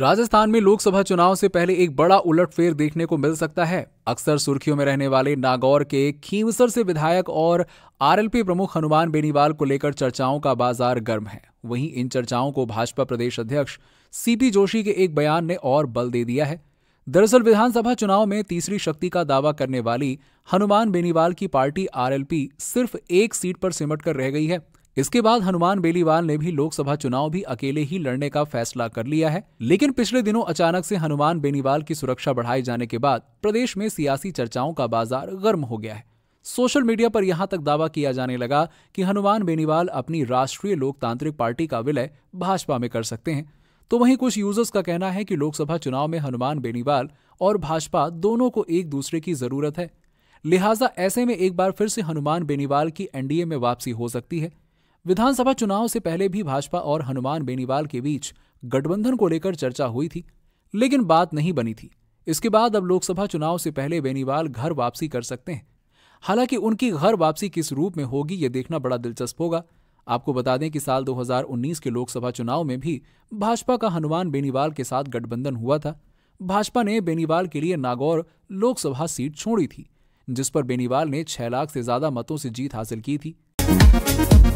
राजस्थान में लोकसभा चुनाव से पहले एक बड़ा उलटफेर देखने को मिल सकता है अक्सर सुर्खियों में रहने वाले नागौर के खीमसर से विधायक और आरएलपी प्रमुख हनुमान बेनीवाल को लेकर चर्चाओं का बाजार गर्म है वहीं इन चर्चाओं को भाजपा प्रदेश अध्यक्ष सीपी जोशी के एक बयान ने और बल दे दिया है दरअसल विधानसभा चुनाव में तीसरी शक्ति का दावा करने वाली हनुमान बेनीवाल की पार्टी आरएलपी सिर्फ एक सीट पर सिमट कर रह गई है इसके बाद हनुमान बेलीवाल ने भी लोकसभा चुनाव भी अकेले ही लड़ने का फैसला कर लिया है लेकिन पिछले दिनों अचानक से हनुमान बेनीवाल की सुरक्षा बढ़ाए जाने के बाद प्रदेश में सियासी चर्चाओं का बाजार गर्म हो गया है सोशल मीडिया पर यहां तक दावा किया जाने लगा कि हनुमान बेनीवाल अपनी राष्ट्रीय लोकतांत्रिक पार्टी का विलय भाजपा में कर सकते हैं तो वहीं कुछ यूजर्स का कहना है कि लोकसभा चुनाव में हनुमान बेनीवाल और भाजपा दोनों को एक दूसरे की जरूरत है लिहाजा ऐसे में एक बार फिर से हनुमान बेनीवाल की एनडीए में वापसी हो सकती है विधानसभा चुनाव से पहले भी भाजपा और हनुमान बेनीवाल के बीच गठबंधन को लेकर चर्चा हुई थी लेकिन बात नहीं बनी थी इसके बाद अब लोकसभा चुनाव से पहले बेनीवाल घर वापसी कर सकते हैं हालांकि उनकी घर वापसी किस रूप में होगी ये देखना बड़ा दिलचस्प होगा आपको बता दें कि साल 2019 के लोकसभा चुनाव में भी भाजपा का हनुमान बेनीवाल के साथ गठबंधन हुआ था भाजपा ने बेनीवाल के लिए नागौर लोकसभा सीट छोड़ी थी जिस पर बेनीवाल ने छह लाख से ज्यादा मतों से जीत हासिल की थी